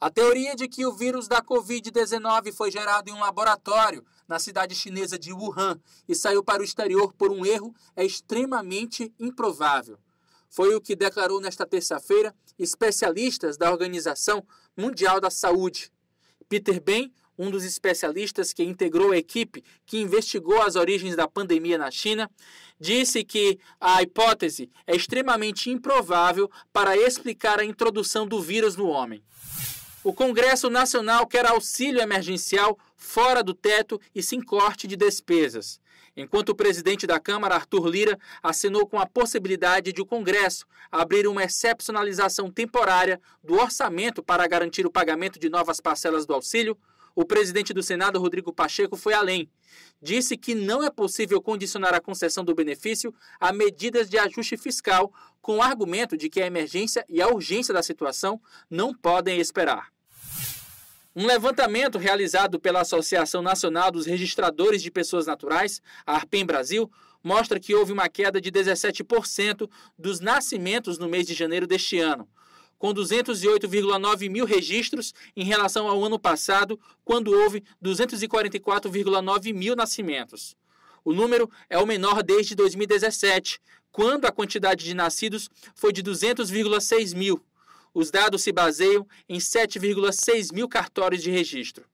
A teoria de que o vírus da Covid-19 foi gerado em um laboratório na cidade chinesa de Wuhan e saiu para o exterior por um erro é extremamente improvável. Foi o que declarou nesta terça-feira especialistas da Organização Mundial da Saúde. Peter Ben, um dos especialistas que integrou a equipe que investigou as origens da pandemia na China, disse que a hipótese é extremamente improvável para explicar a introdução do vírus no homem. O Congresso Nacional quer auxílio emergencial fora do teto e sem corte de despesas. Enquanto o presidente da Câmara, Arthur Lira, assinou com a possibilidade de o Congresso abrir uma excepcionalização temporária do orçamento para garantir o pagamento de novas parcelas do auxílio, o presidente do Senado, Rodrigo Pacheco, foi além. Disse que não é possível condicionar a concessão do benefício a medidas de ajuste fiscal, com o argumento de que a emergência e a urgência da situação não podem esperar. Um levantamento realizado pela Associação Nacional dos Registradores de Pessoas Naturais, a ARPEM Brasil, mostra que houve uma queda de 17% dos nascimentos no mês de janeiro deste ano, com 208,9 mil registros em relação ao ano passado, quando houve 244,9 mil nascimentos. O número é o menor desde 2017, quando a quantidade de nascidos foi de 200,6 mil. Os dados se baseiam em 7,6 mil cartórios de registro.